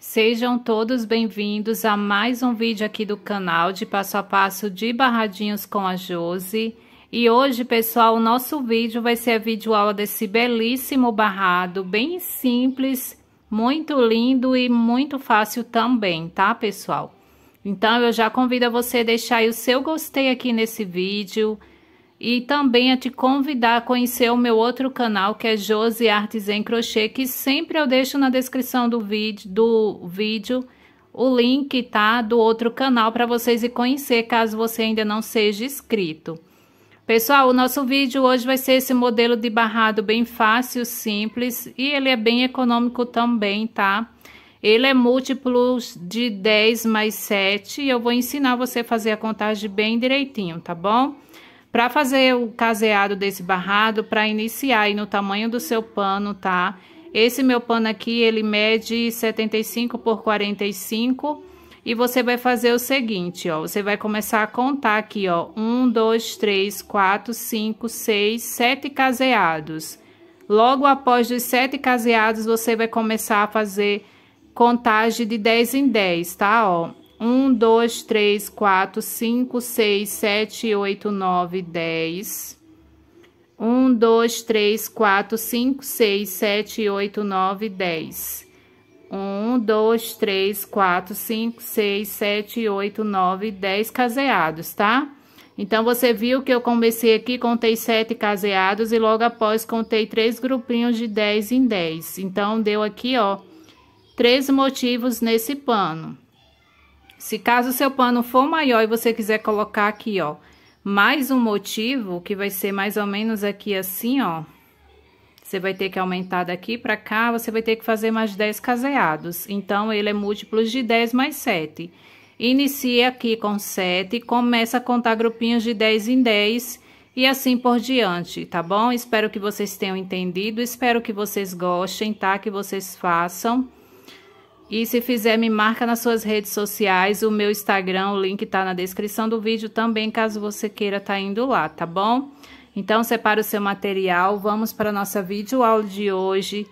Sejam todos bem-vindos a mais um vídeo aqui do canal de passo a passo de barradinhos com a Josi. E hoje, pessoal, o nosso vídeo vai ser a videoaula desse belíssimo barrado, bem simples, muito lindo e muito fácil também, tá, pessoal? Então, eu já convido a você a deixar o seu gostei aqui nesse vídeo, e também a te convidar a conhecer o meu outro canal, que é Josi Artes em Crochê, que sempre eu deixo na descrição do vídeo, do vídeo o link, tá, do outro canal para vocês e conhecer, caso você ainda não seja inscrito. Pessoal, o nosso vídeo hoje vai ser esse modelo de barrado bem fácil, simples e ele é bem econômico também, tá? Ele é múltiplos de 10 mais 7 e eu vou ensinar você a fazer a contagem bem direitinho, tá bom? Para fazer o caseado desse barrado, para iniciar aí no tamanho do seu pano, tá? Esse meu pano aqui, ele mede 75 por 45 e você vai fazer o seguinte, ó, você vai começar a contar aqui, ó, um, dois, três, quatro, cinco, seis, sete caseados. Logo após os sete caseados, você vai começar a fazer contagem de 10 em 10, tá, ó? um, dois, três, quatro, cinco, seis, sete, oito, nove, dez. Um, dois, três, quatro, cinco, seis, sete, oito, nove, dez. Um, dois, três, quatro, cinco, seis, sete, oito, nove, dez caseados, tá? Então, você viu que eu comecei aqui, contei sete caseados e logo após contei três grupinhos de dez em dez. Então, deu aqui, ó, três motivos nesse pano. Se caso seu pano for maior e você quiser colocar aqui, ó, mais um motivo, que vai ser mais ou menos aqui assim, ó. Você vai ter que aumentar daqui para cá, você vai ter que fazer mais 10 caseados. Então, ele é múltiplo de 10 mais 7. Inicia aqui com 7, começa a contar grupinhos de 10 em 10 e assim por diante, tá bom? Espero que vocês tenham entendido, espero que vocês gostem, tá? Que vocês façam. E se fizer, me marca nas suas redes sociais, o meu Instagram, o link tá na descrição do vídeo também, caso você queira tá indo lá, tá bom? Então, separa o seu material, vamos para a nossa videoaula de hoje.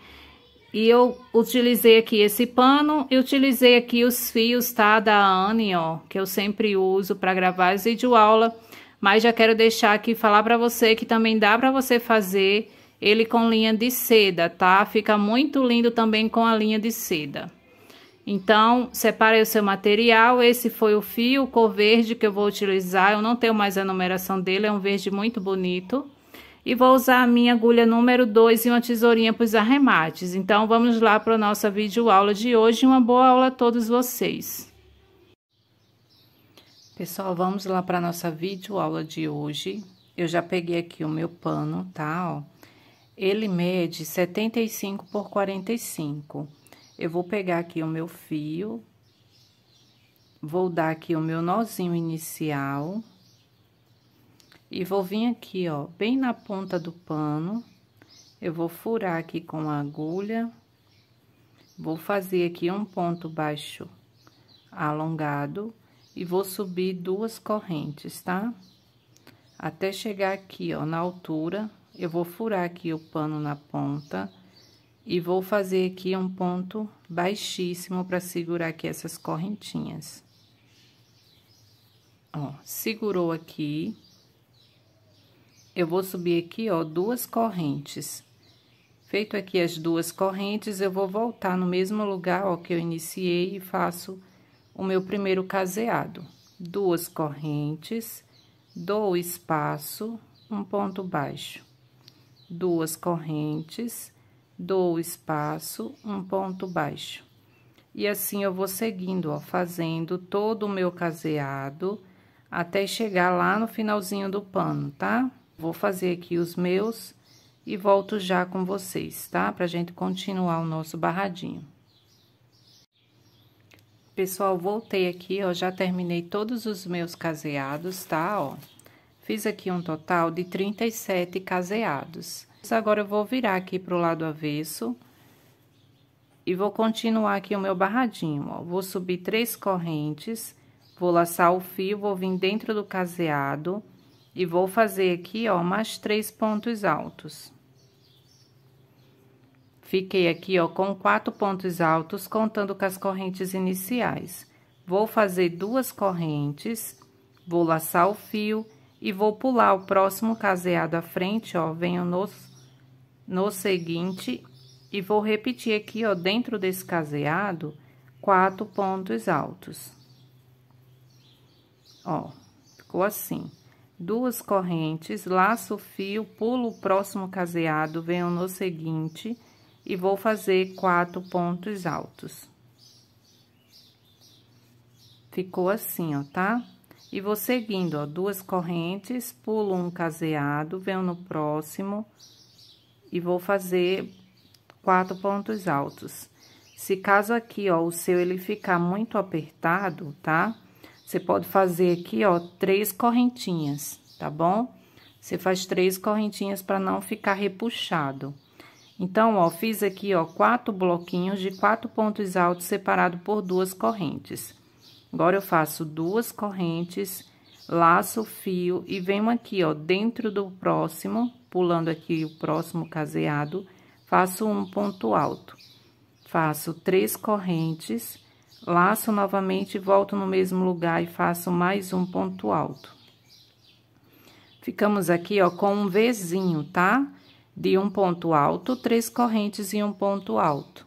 E eu utilizei aqui esse pano e utilizei aqui os fios, tá? Da Anne, ó, que eu sempre uso para gravar as videoaulas. Mas já quero deixar aqui, falar para você que também dá para você fazer ele com linha de seda, tá? Fica muito lindo também com a linha de seda. Então, separei o seu material, esse foi o fio cor verde que eu vou utilizar, eu não tenho mais a numeração dele, é um verde muito bonito. E vou usar a minha agulha número 2 e uma tesourinha para os arremates. Então, vamos lá para a nossa videoaula de hoje, uma boa aula a todos vocês. Pessoal, vamos lá para a nossa videoaula de hoje. Eu já peguei aqui o meu pano, tá, ó. Ele mede 75 por 45. Eu vou pegar aqui o meu fio, vou dar aqui o meu nozinho inicial e vou vir aqui, ó, bem na ponta do pano, eu vou furar aqui com a agulha, vou fazer aqui um ponto baixo alongado e vou subir duas correntes, tá? Até chegar aqui, ó, na altura, eu vou furar aqui o pano na ponta e vou fazer aqui um ponto baixíssimo para segurar aqui essas correntinhas. Ó, segurou aqui. Eu vou subir aqui, ó, duas correntes. Feito aqui as duas correntes, eu vou voltar no mesmo lugar, ó, que eu iniciei e faço o meu primeiro caseado. Duas correntes, dou espaço, um ponto baixo. Duas correntes dou espaço, um ponto baixo. E assim eu vou seguindo, ó, fazendo todo o meu caseado até chegar lá no finalzinho do pano, tá? Vou fazer aqui os meus e volto já com vocês, tá? Pra gente continuar o nosso barradinho. Pessoal, voltei aqui, ó, já terminei todos os meus caseados, tá? Ó, fiz aqui um total de 37 caseados. Agora eu vou virar aqui pro lado avesso. E vou continuar aqui o meu barradinho, ó. Vou subir três correntes, vou laçar o fio, vou vir dentro do caseado e vou fazer aqui, ó, mais três pontos altos. Fiquei aqui, ó, com quatro pontos altos, contando com as correntes iniciais. Vou fazer duas correntes, vou laçar o fio e vou pular o próximo caseado à frente, ó, venho nos no seguinte e vou repetir aqui, ó, dentro desse caseado, quatro pontos altos. Ó, ficou assim. Duas correntes, laço fio, pulo o próximo caseado, venho no seguinte e vou fazer quatro pontos altos. Ficou assim, ó, tá? E vou seguindo, ó, duas correntes, pulo um caseado, venho no próximo, e vou fazer quatro pontos altos. Se caso aqui, ó, o seu ele ficar muito apertado, tá? Você pode fazer aqui, ó, três correntinhas, tá bom? Você faz três correntinhas para não ficar repuxado. Então, ó, fiz aqui, ó, quatro bloquinhos de quatro pontos altos separado por duas correntes. Agora, eu faço duas correntes, laço o fio e venho aqui, ó, dentro do próximo, pulando aqui o próximo caseado, faço um ponto alto. Faço três correntes, laço novamente, volto no mesmo lugar e faço mais um ponto alto. Ficamos aqui, ó, com um Vzinho, tá? De um ponto alto, três correntes e um ponto alto.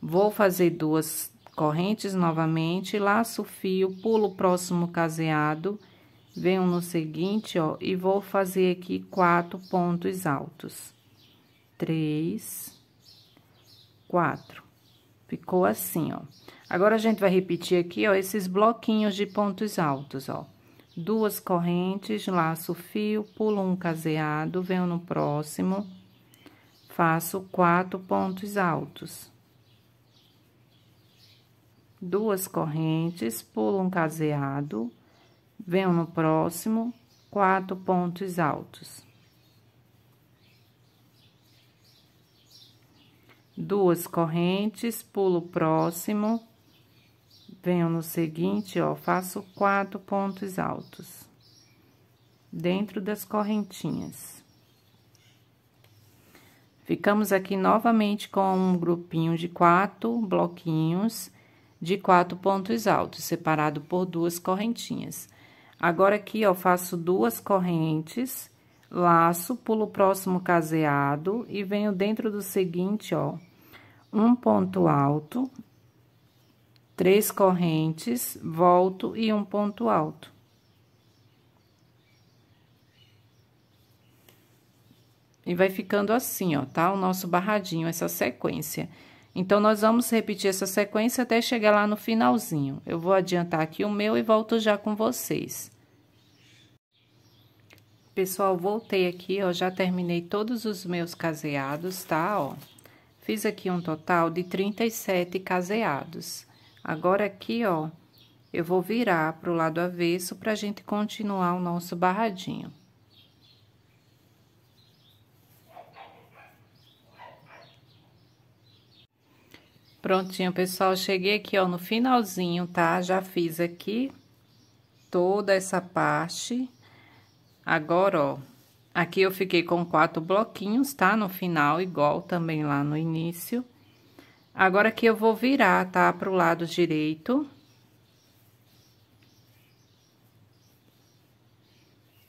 Vou fazer duas correntes novamente, laço o fio, pulo o próximo caseado venho no seguinte, ó, e vou fazer aqui quatro pontos altos. Três, quatro. Ficou assim, ó. Agora, a gente vai repetir aqui, ó, esses bloquinhos de pontos altos, ó. Duas correntes, laço fio, pulo um caseado, venho no próximo, faço quatro pontos altos. Duas correntes, pulo um caseado, venho no próximo, quatro pontos altos. Duas correntes, pulo o próximo, venho no seguinte, ó, faço quatro pontos altos dentro das correntinhas. Ficamos aqui novamente com um grupinho de quatro bloquinhos de quatro pontos altos, separado por duas correntinhas. Agora, aqui, ó, faço duas correntes, laço, pulo o próximo caseado e venho dentro do seguinte, ó, um ponto alto, três correntes, volto e um ponto alto. E vai ficando assim, ó, tá? O nosso barradinho, essa sequência. Então, nós vamos repetir essa sequência até chegar lá no finalzinho. Eu vou adiantar aqui o meu e volto já com vocês. Pessoal, voltei aqui, ó, já terminei todos os meus caseados, tá, ó. Fiz aqui um total de 37 caseados. Agora aqui, ó, eu vou virar pro lado avesso pra gente continuar o nosso barradinho. Prontinho, pessoal, cheguei aqui, ó, no finalzinho, tá? Já fiz aqui toda essa parte Agora, ó, aqui eu fiquei com quatro bloquinhos, tá? No final, igual também lá no início. Agora aqui eu vou virar, tá? Pro lado direito.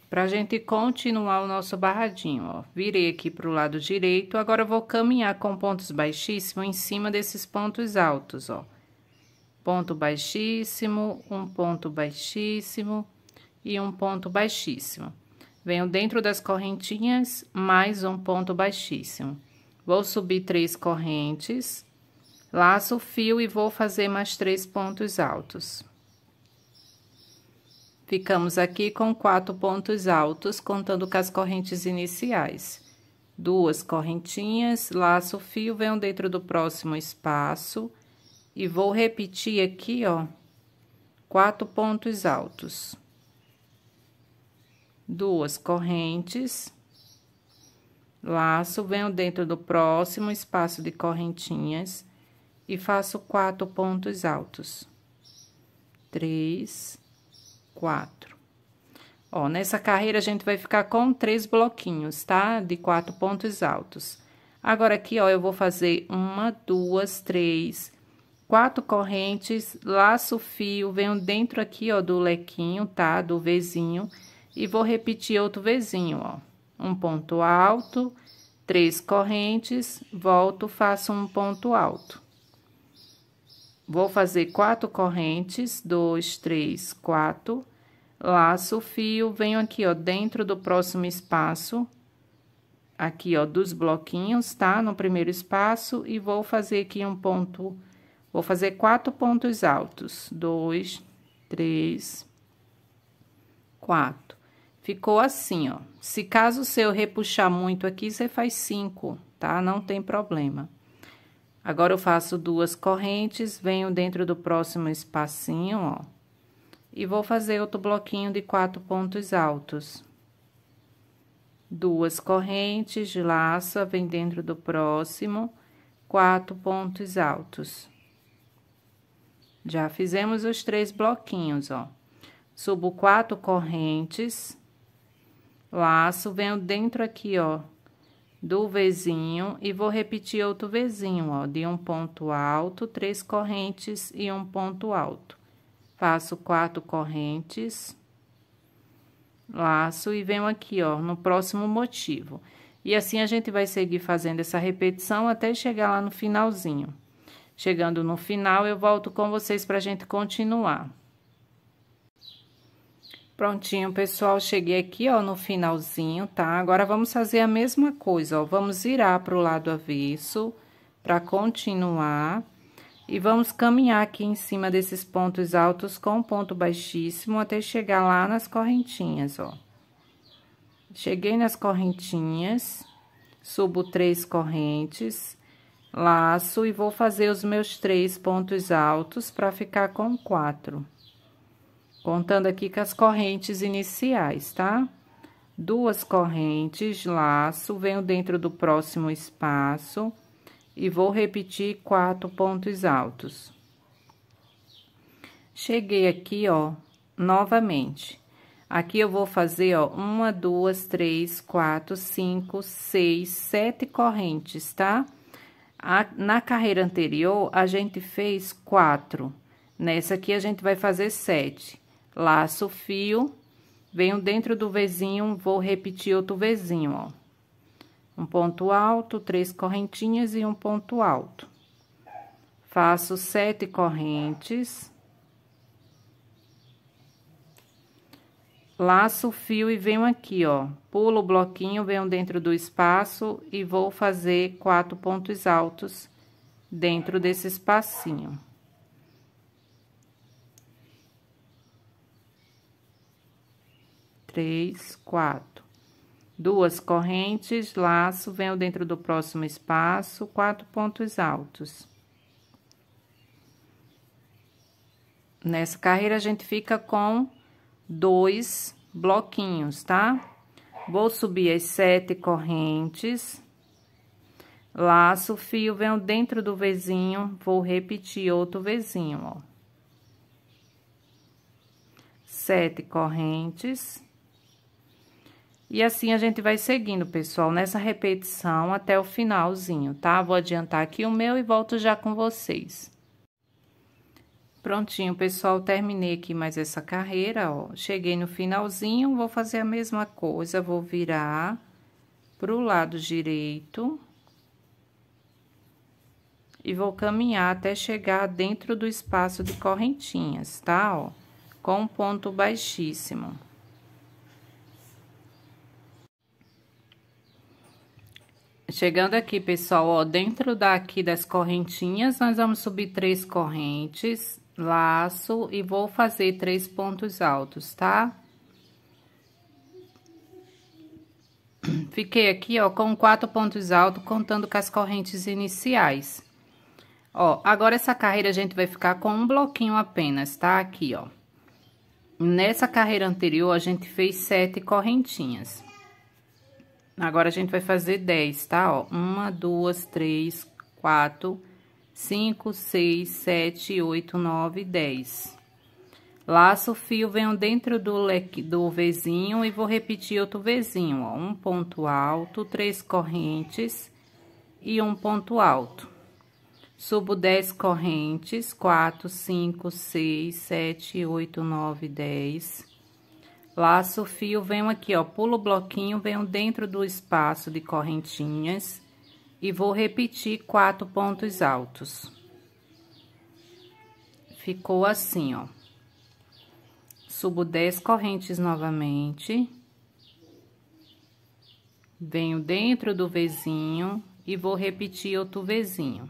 Pra gente continuar o nosso barradinho, ó. Virei aqui pro lado direito, agora eu vou caminhar com pontos baixíssimos em cima desses pontos altos, ó. Ponto baixíssimo, um ponto baixíssimo e um ponto baixíssimo. Venho dentro das correntinhas, mais um ponto baixíssimo. Vou subir três correntes, laço o fio e vou fazer mais três pontos altos. Ficamos aqui com quatro pontos altos, contando com as correntes iniciais. Duas correntinhas, laço o fio, venho dentro do próximo espaço e vou repetir aqui, ó, quatro pontos altos duas correntes, laço, venho dentro do próximo espaço de correntinhas e faço quatro pontos altos. Três, quatro. Ó, nessa carreira, a gente vai ficar com três bloquinhos, tá? De quatro pontos altos. Agora, aqui, ó, eu vou fazer uma, duas, três, quatro correntes, laço fio, venho dentro aqui, ó, do lequinho, tá? Do vizinho e vou repetir outro vezinho, ó. Um ponto alto, três correntes, volto, faço um ponto alto. Vou fazer quatro correntes, dois, três, quatro, laço o fio, venho aqui, ó, dentro do próximo espaço, aqui, ó, dos bloquinhos, tá? No primeiro espaço, e vou fazer aqui um ponto, vou fazer quatro pontos altos, dois, três, quatro. Ficou assim, ó. Se caso seu repuxar muito aqui, você faz cinco, tá? Não tem problema. Agora, eu faço duas correntes, venho dentro do próximo espacinho, ó. E vou fazer outro bloquinho de quatro pontos altos. Duas correntes de laço, vem dentro do próximo, quatro pontos altos. Já fizemos os três bloquinhos, ó. Subo quatro correntes Laço, venho dentro aqui, ó, do vizinho e vou repetir outro vizinho, ó, de um ponto alto, três correntes e um ponto alto. Faço quatro correntes, laço e venho aqui, ó, no próximo motivo. E assim a gente vai seguir fazendo essa repetição até chegar lá no finalzinho. Chegando no final, eu volto com vocês para a gente continuar. Prontinho, pessoal, cheguei aqui, ó, no finalzinho, tá? Agora, vamos fazer a mesma coisa, ó, vamos virar pro lado avesso pra continuar. E vamos caminhar aqui em cima desses pontos altos com ponto baixíssimo até chegar lá nas correntinhas, ó. Cheguei nas correntinhas, subo três correntes, laço e vou fazer os meus três pontos altos pra ficar com quatro. Contando aqui com as correntes iniciais, tá? Duas correntes, laço, venho dentro do próximo espaço e vou repetir quatro pontos altos. Cheguei aqui, ó, novamente. Aqui eu vou fazer, ó, uma, duas, três, quatro, cinco, seis, sete correntes, tá? A, na carreira anterior, a gente fez quatro. Nessa aqui, a gente vai fazer sete laço o fio, venho dentro do vizinho, vou repetir outro vizinho, ó. Um ponto alto, três correntinhas e um ponto alto. Faço sete correntes. Laço o fio e venho aqui, ó. Pulo o bloquinho, venho dentro do espaço e vou fazer quatro pontos altos dentro desse espacinho. três, quatro. Duas correntes, laço, venho dentro do próximo espaço, quatro pontos altos. Nessa carreira, a gente fica com dois bloquinhos, tá? Vou subir as sete correntes. Laço, fio, venho dentro do vizinho, vou repetir outro vizinho, ó. Sete correntes. E assim a gente vai seguindo, pessoal, nessa repetição até o finalzinho, tá? Vou adiantar aqui o meu e volto já com vocês. Prontinho, pessoal, terminei aqui mais essa carreira, ó. Cheguei no finalzinho, vou fazer a mesma coisa, vou virar pro lado direito. E vou caminhar até chegar dentro do espaço de correntinhas, tá? Ó, com um ponto baixíssimo. Chegando aqui, pessoal, ó, dentro daqui das correntinhas, nós vamos subir três correntes, laço e vou fazer três pontos altos, tá? Fiquei aqui, ó, com quatro pontos altos, contando com as correntes iniciais. Ó, agora essa carreira a gente vai ficar com um bloquinho apenas, tá? Aqui, ó. Nessa carreira anterior, a gente fez sete correntinhas. Agora, a gente vai fazer 10, tá? Ó, uma, duas, três, quatro, cinco, seis, sete, oito, nove, dez. Laço o fio, venho dentro do leque do vizinho e vou repetir outro vizinho. ó. Um ponto alto, três correntes e um ponto alto. Subo 10 correntes, 4, 5, 6, 7, 8, 9, 10. Laço o fio, venho aqui, ó, pulo o bloquinho, venho dentro do espaço de correntinhas e vou repetir quatro pontos altos. Ficou assim, ó. Subo dez correntes novamente. Venho dentro do vizinho e vou repetir outro vizinho.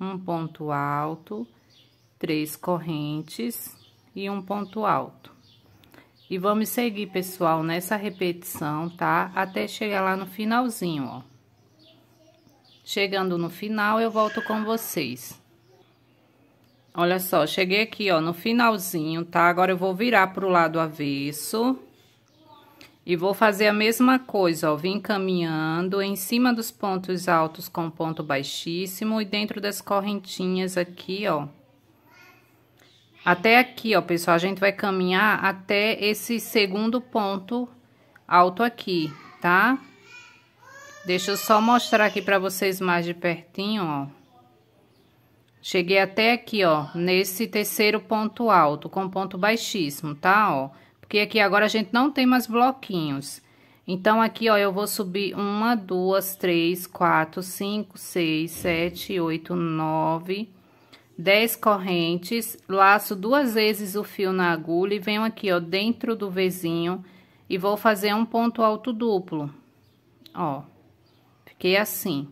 Um ponto alto, três correntes e um ponto alto. E vamos seguir, pessoal, nessa repetição, tá? Até chegar lá no finalzinho, ó. Chegando no final, eu volto com vocês. Olha só, cheguei aqui, ó, no finalzinho, tá? Agora eu vou virar pro lado avesso. E vou fazer a mesma coisa, ó, vim caminhando em cima dos pontos altos com ponto baixíssimo e dentro das correntinhas aqui, ó. Até aqui, ó, pessoal, a gente vai caminhar até esse segundo ponto alto aqui, tá? Deixa eu só mostrar aqui pra vocês mais de pertinho, ó. Cheguei até aqui, ó, nesse terceiro ponto alto, com ponto baixíssimo, tá, ó? Porque aqui agora a gente não tem mais bloquinhos. Então, aqui, ó, eu vou subir uma, duas, três, quatro, cinco, seis, sete, oito, nove... 10 correntes, laço duas vezes o fio na agulha e venho aqui, ó, dentro do vizinho e vou fazer um ponto alto duplo. Ó, fiquei assim.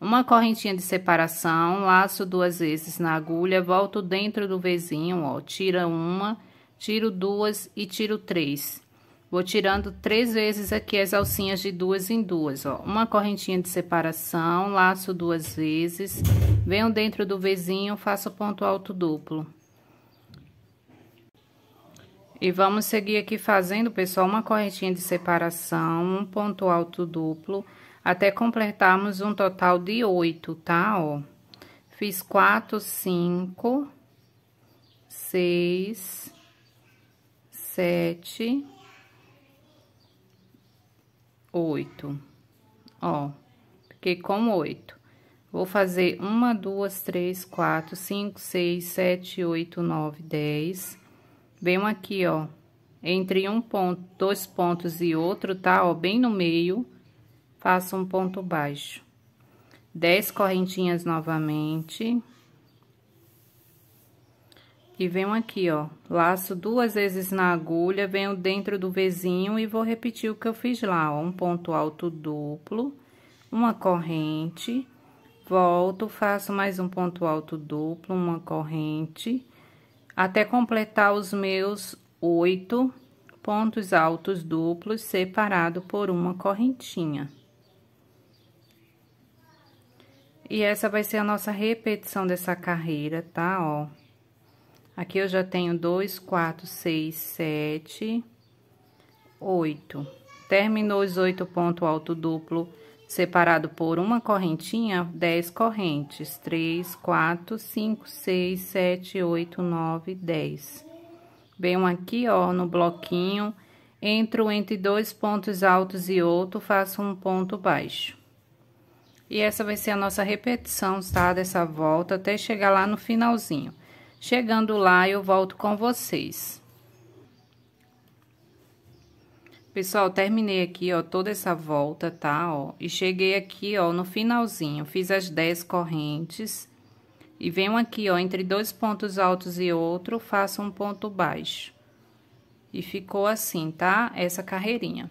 Uma correntinha de separação, laço duas vezes na agulha, volto dentro do vizinho, ó, tira uma, tiro duas e tiro três. Vou tirando três vezes aqui as alcinhas de duas em duas, ó. Uma correntinha de separação, laço duas vezes, Venho dentro do vizinho, faço ponto alto duplo. E vamos seguir aqui fazendo, pessoal, uma correntinha de separação, um ponto alto duplo, até completarmos um total de oito, tá? Ó, fiz quatro, cinco, seis, sete, oito. Ó, fiquei com oito. Vou fazer uma, duas, três, quatro, cinco, seis, sete, oito, nove, dez. Venho aqui, ó, entre um ponto, dois pontos e outro, tá? Ó, bem no meio, faço um ponto baixo. Dez correntinhas novamente. E venho aqui, ó, laço duas vezes na agulha, venho dentro do vizinho e vou repetir o que eu fiz lá, ó. Um ponto alto duplo, uma corrente volto, faço mais um ponto alto duplo, uma corrente, até completar os meus oito pontos altos duplos separado por uma correntinha. E essa vai ser a nossa repetição dessa carreira, tá? Ó, aqui eu já tenho dois, quatro, seis, sete, oito. Terminou os oito ponto alto duplo separado por uma correntinha, 10 correntes, 3, 4, 5, 6, 7, 8, 9, 10. Venho aqui, ó, no bloquinho, entro entre dois pontos altos e outro, faço um ponto baixo. E essa vai ser a nossa repetição, tá? Dessa volta, até chegar lá no finalzinho. Chegando lá, eu volto com vocês. Pessoal, terminei aqui, ó, toda essa volta, tá, ó, e cheguei aqui, ó, no finalzinho, fiz as 10 correntes e venho aqui, ó, entre dois pontos altos e outro, faço um ponto baixo. E ficou assim, tá? Essa carreirinha.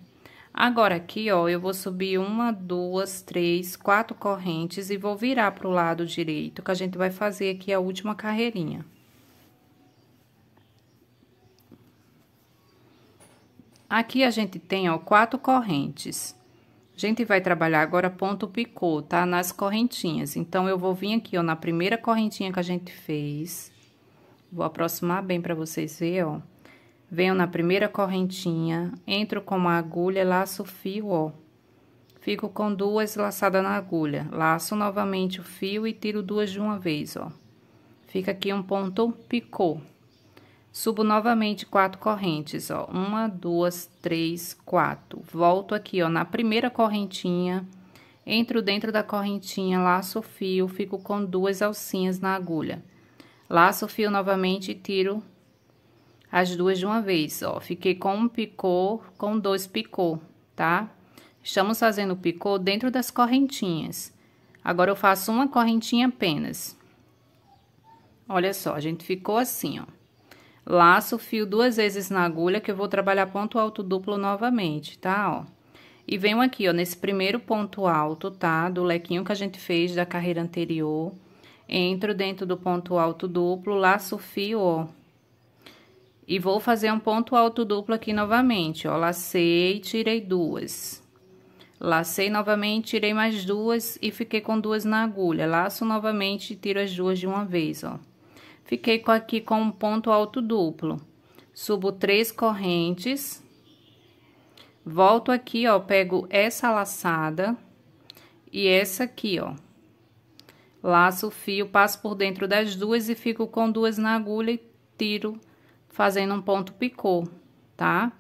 Agora, aqui, ó, eu vou subir uma, duas, três, quatro correntes e vou virar pro lado direito, que a gente vai fazer aqui a última carreirinha. Aqui a gente tem, ó, quatro correntes. A gente vai trabalhar agora ponto picô, tá? Nas correntinhas. Então, eu vou vir aqui, ó, na primeira correntinha que a gente fez. Vou aproximar bem para vocês verem, ó. Venho na primeira correntinha, entro com uma agulha, laço o fio, ó. Fico com duas laçadas na agulha. Laço novamente o fio e tiro duas de uma vez, ó. Fica aqui um ponto picô. Subo novamente quatro correntes, ó. Uma, duas, três, quatro. Volto aqui, ó, na primeira correntinha. Entro dentro da correntinha, laço o fio, fico com duas alcinhas na agulha. Laço o fio novamente e tiro as duas de uma vez, ó. Fiquei com um picô, com dois picô, tá? Estamos fazendo o picô dentro das correntinhas. Agora, eu faço uma correntinha apenas. Olha só, a gente ficou assim, ó. Laço o fio duas vezes na agulha, que eu vou trabalhar ponto alto duplo novamente, tá? Ó. E venho aqui, ó, nesse primeiro ponto alto, tá? Do lequinho que a gente fez da carreira anterior. Entro dentro do ponto alto duplo, laço o fio, ó. E vou fazer um ponto alto duplo aqui novamente, ó. Lacei, tirei duas. Lacei novamente, tirei mais duas e fiquei com duas na agulha. Laço novamente e tiro as duas de uma vez, ó. Fiquei aqui com um ponto alto duplo. Subo três correntes. Volto aqui, ó, pego essa laçada e essa aqui, ó. Laço o fio, passo por dentro das duas e fico com duas na agulha e tiro fazendo um ponto picô, tá?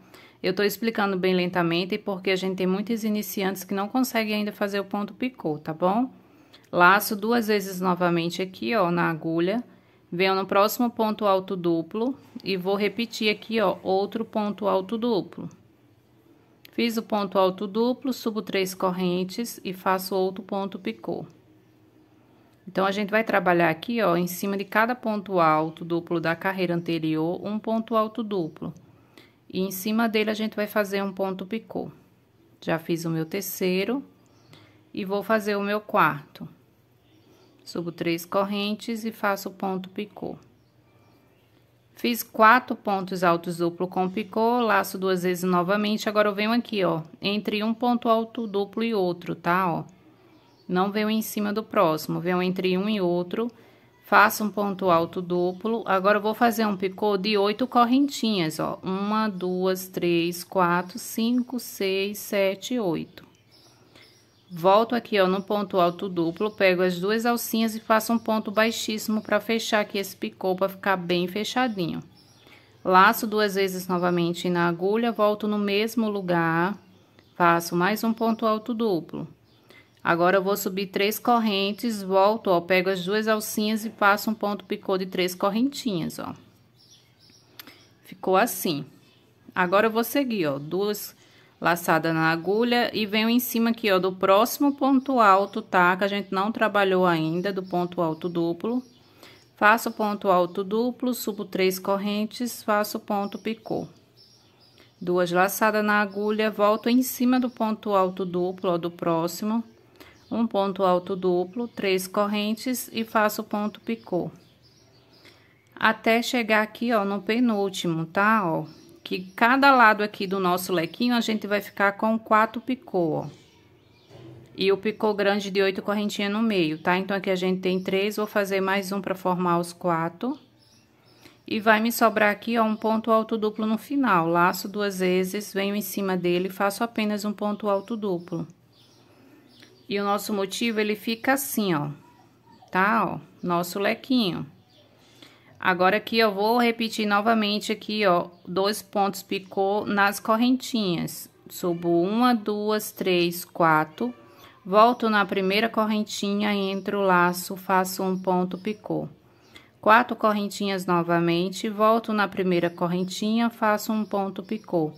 Eu tô explicando bem lentamente porque a gente tem muitos iniciantes que não conseguem ainda fazer o ponto picô, tá bom? Laço duas vezes novamente aqui, ó, na agulha Venho no próximo ponto alto duplo e vou repetir aqui, ó, outro ponto alto duplo. Fiz o ponto alto duplo, subo três correntes e faço outro ponto picô. Então, a gente vai trabalhar aqui, ó, em cima de cada ponto alto duplo da carreira anterior, um ponto alto duplo. E em cima dele, a gente vai fazer um ponto picô. Já fiz o meu terceiro e vou fazer o meu quarto. Subo três correntes e faço ponto picô. Fiz quatro pontos altos duplo com picô, laço duas vezes novamente. Agora eu venho aqui, ó, entre um ponto alto duplo e outro, tá, ó? Não venho em cima do próximo, venho entre um e outro, faço um ponto alto duplo. Agora eu vou fazer um picô de oito correntinhas, ó. Uma, duas, três, quatro, cinco, seis, sete, oito. Volto aqui, ó, no ponto alto duplo, pego as duas alcinhas e faço um ponto baixíssimo para fechar aqui esse picô, para ficar bem fechadinho. Laço duas vezes novamente na agulha, volto no mesmo lugar, faço mais um ponto alto duplo. Agora, eu vou subir três correntes, volto, ó, pego as duas alcinhas e faço um ponto picô de três correntinhas, ó. Ficou assim. Agora, eu vou seguir, ó, duas laçada na agulha e venho em cima aqui, ó, do próximo ponto alto, tá? Que a gente não trabalhou ainda, do ponto alto duplo. Faço ponto alto duplo, subo três correntes, faço ponto picô. Duas laçadas na agulha, volto em cima do ponto alto duplo, ó, do próximo. Um ponto alto duplo, três correntes e faço ponto picô. Até chegar aqui, ó, no penúltimo, tá? Ó, que cada lado aqui do nosso lequinho, a gente vai ficar com quatro picô, ó. E o picô grande de oito correntinhas no meio, tá? Então, aqui a gente tem três, vou fazer mais um pra formar os quatro. E vai me sobrar aqui, ó, um ponto alto duplo no final. Laço duas vezes, venho em cima dele faço apenas um ponto alto duplo. E o nosso motivo, ele fica assim, ó, tá? Ó, nosso lequinho. Agora aqui eu vou repetir novamente aqui, ó, dois pontos picô nas correntinhas. Subo uma, duas, três, quatro. Volto na primeira correntinha, entro o laço, faço um ponto picô. Quatro correntinhas novamente, volto na primeira correntinha, faço um ponto picô.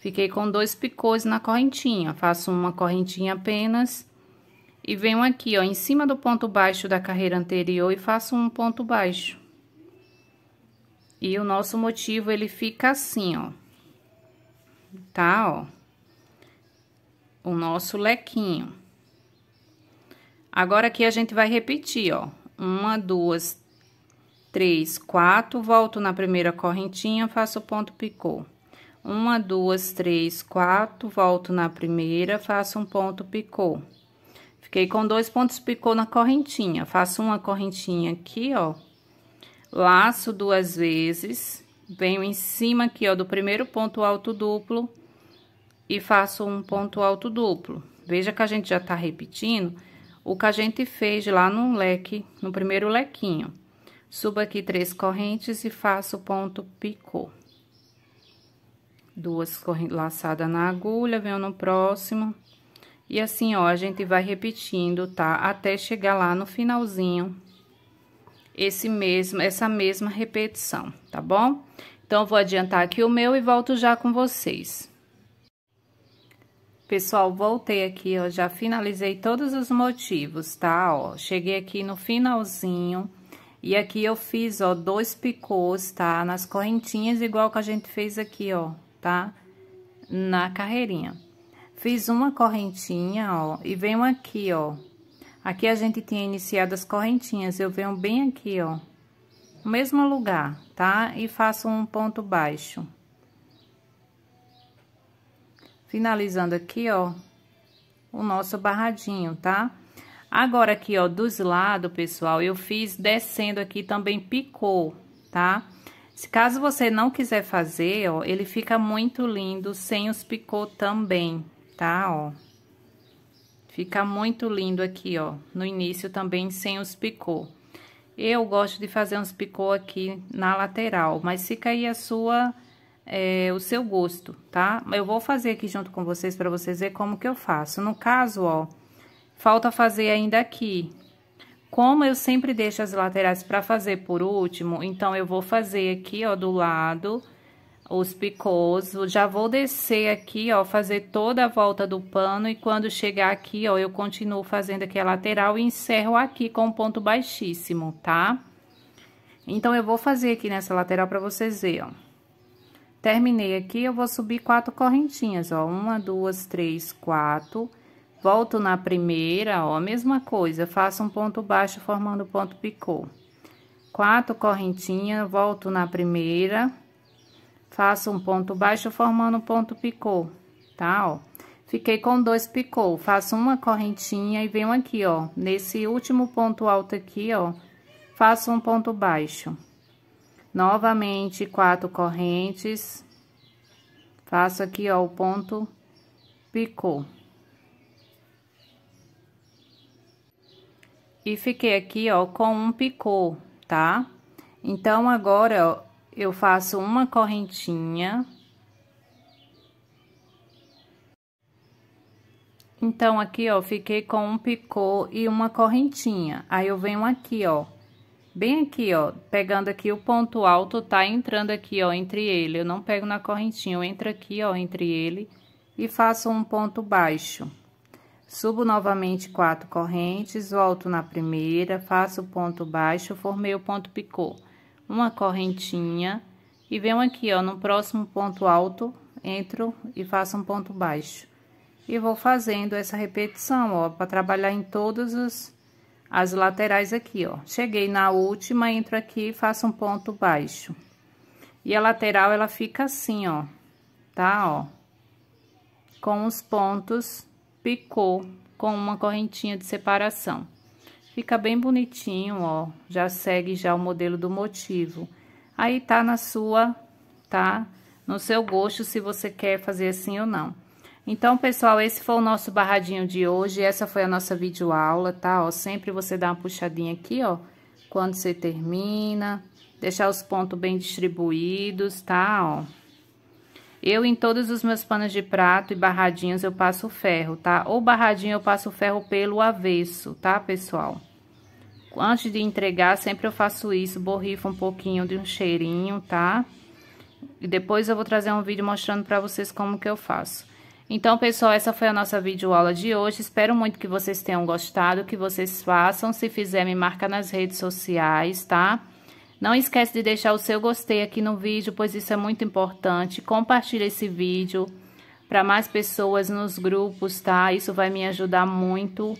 Fiquei com dois picôs na correntinha, faço uma correntinha apenas e venho aqui, ó, em cima do ponto baixo da carreira anterior e faço um ponto baixo. E o nosso motivo, ele fica assim, ó. Tá, ó. O nosso lequinho. Agora, aqui a gente vai repetir, ó. Uma, duas, três, quatro. Volto na primeira correntinha, faço ponto picô. Uma, duas, três, quatro. Volto na primeira, faço um ponto picô. Fiquei com dois pontos picô na correntinha. Faço uma correntinha aqui, ó laço duas vezes, venho em cima aqui, ó, do primeiro ponto alto duplo e faço um ponto alto duplo. Veja que a gente já tá repetindo o que a gente fez lá no leque, no primeiro lequinho. Subo aqui três correntes e faço ponto picô. Duas laçadas na agulha, venho no próximo. E assim, ó, a gente vai repetindo, tá? Até chegar lá no finalzinho esse mesmo, essa mesma repetição, tá bom? Então, vou adiantar aqui o meu e volto já com vocês. Pessoal, voltei aqui, ó, já finalizei todos os motivos, tá? Ó, cheguei aqui no finalzinho e aqui eu fiz, ó, dois picôs, tá? Nas correntinhas, igual que a gente fez aqui, ó, tá? Na carreirinha. Fiz uma correntinha, ó, e venho aqui, ó, Aqui a gente tinha iniciado as correntinhas, eu venho bem aqui, ó, no mesmo lugar, tá? E faço um ponto baixo. Finalizando aqui, ó, o nosso barradinho, tá? Agora aqui, ó, dos lados, pessoal, eu fiz descendo aqui também picou, tá? Se caso você não quiser fazer, ó, ele fica muito lindo sem os picô também, tá? Ó. Fica muito lindo aqui, ó, no início também sem os picô. Eu gosto de fazer uns picô aqui na lateral, mas fica aí a sua, é, o seu gosto, tá? Eu vou fazer aqui junto com vocês para vocês ver como que eu faço. No caso, ó, falta fazer ainda aqui. Como eu sempre deixo as laterais para fazer por último, então eu vou fazer aqui, ó, do lado os picôs. Já vou descer aqui, ó, fazer toda a volta do pano e quando chegar aqui, ó, eu continuo fazendo aqui a lateral e encerro aqui com um ponto baixíssimo, tá? Então, eu vou fazer aqui nessa lateral pra vocês verem, ó. Terminei aqui, eu vou subir quatro correntinhas, ó, uma, duas, três, quatro... Volto na primeira, ó, mesma coisa, faço um ponto baixo formando ponto picô. Quatro correntinhas, volto na primeira, Faço um ponto baixo formando ponto picô, tá? Ó, fiquei com dois picô, faço uma correntinha e venho aqui, ó, nesse último ponto alto aqui, ó, faço um ponto baixo. Novamente, quatro correntes, faço aqui, ó, o ponto picô. E fiquei aqui, ó, com um picô, tá? Então, agora, ó, eu faço uma correntinha. Então, aqui, ó, fiquei com um picô e uma correntinha. Aí, eu venho aqui, ó, bem aqui, ó, pegando aqui o ponto alto, tá entrando aqui, ó, entre ele. Eu não pego na correntinha, eu entro aqui, ó, entre ele e faço um ponto baixo. Subo novamente quatro correntes, volto na primeira, faço ponto baixo, formei o ponto picô uma correntinha e venho aqui, ó, no próximo ponto alto, entro e faço um ponto baixo. E vou fazendo essa repetição, ó, para trabalhar em todas as, as laterais aqui, ó. Cheguei na última, entro aqui e faço um ponto baixo. E a lateral, ela fica assim, ó, tá, ó. Com os pontos, picou com uma correntinha de separação. Fica bem bonitinho, ó. Já segue já o modelo do motivo. Aí tá na sua, tá? No seu gosto, se você quer fazer assim ou não. Então, pessoal, esse foi o nosso barradinho de hoje. Essa foi a nossa videoaula, tá? Ó, sempre você dá uma puxadinha aqui, ó. Quando você termina. Deixar os pontos bem distribuídos, tá? Ó. Eu, em todos os meus panos de prato e barradinhos, eu passo ferro, tá? Ou barradinho, eu passo ferro pelo avesso, tá, pessoal? antes de entregar, sempre eu faço isso, borrifo um pouquinho de um cheirinho, tá? E depois eu vou trazer um vídeo mostrando pra vocês como que eu faço. Então, pessoal, essa foi a nossa videoaula de hoje. Espero muito que vocês tenham gostado, que vocês façam. Se fizer, me marca nas redes sociais, tá? Não esquece de deixar o seu gostei aqui no vídeo, pois isso é muito importante. Compartilha esse vídeo para mais pessoas nos grupos, tá? Isso vai me ajudar muito.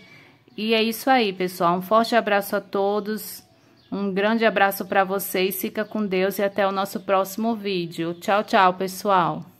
E é isso aí, pessoal. Um forte abraço a todos. Um grande abraço para vocês. Fica com Deus e até o nosso próximo vídeo. Tchau, tchau, pessoal.